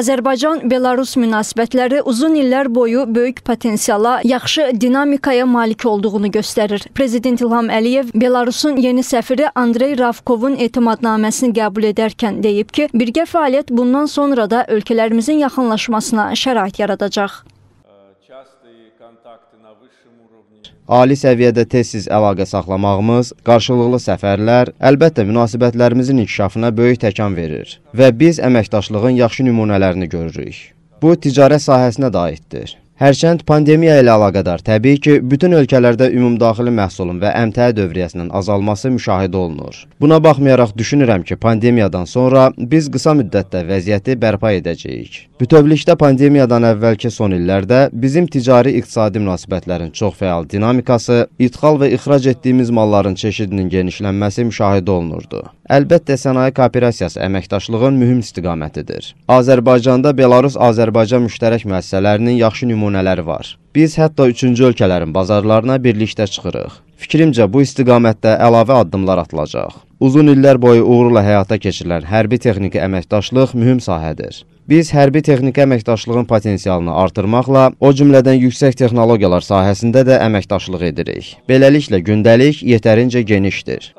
Azərbaycan-Belarus münasibətləri uzun illər boyu böyük potensiala, yaxşı dinamikaya malik olduğunu göstərir. Prezident İlham Əliyev Belarusun yeni səfiri Andrey Ravkovun etimadnaməsini qəbul edərkən deyib ki, birgə fəaliyyət bundan sonra da ölkələrimizin yaxınlaşmasına şərait yaradacaq. Ali səviyyədə tez-siz əlaqə saxlamağımız, qarşılıqlı səfərlər əlbəttə münasibətlərimizin inkişafına böyük təkan verir və biz əməkdaşlığın yaxşı nümunələrini görürük. Bu ticarət sahəsinə də aiddir. Hərçənd pandemiya ilə əlaqədar təbii ki, bütün ölkələrdə ümumdaxili məhsulun və əmtəə dövriyyəsinin azalması müşahidə olunur. Buna baxmayaraq düşünürəm ki, pandemiyadan sonra biz qısa müddətdə vəziyyəti bərpa edəcəyik. Bütövlükdə pandemiyadan əvvəlki son illərdə bizim ticari-iqtisadi münasibətlərin çox fəal dinamikası, idxal və ixrac etdiyimiz malların çeşidinin genişlənməsi müşahidə olunurdu. Əlbəttə, sənaye kooperasiyası əməkdaşlığın mühüm istiqamətidir. Azərbaycanda Belarus-Azərbaycan müştərək müəssisələrinin yaxşı nümunəsi nümunələri var. Biz hətta üçüncü ölkələrin bazarlarına birlikdə çıxırıq. Fikrimcə bu istiqamətdə əlavə addımlar atılacaq. Uzun illər boyu uğurla həyata keçirilən hərbi texniki əməkdaşlıq mühüm sahədir. Biz hərbi texniki əməkdaşlığın potensialını artırmaqla, o cümlədən yüksək texnologiyalar sahəsində də əməkdaşlıq edirik. Beləliklə, gündəlik yetərincə genişdir.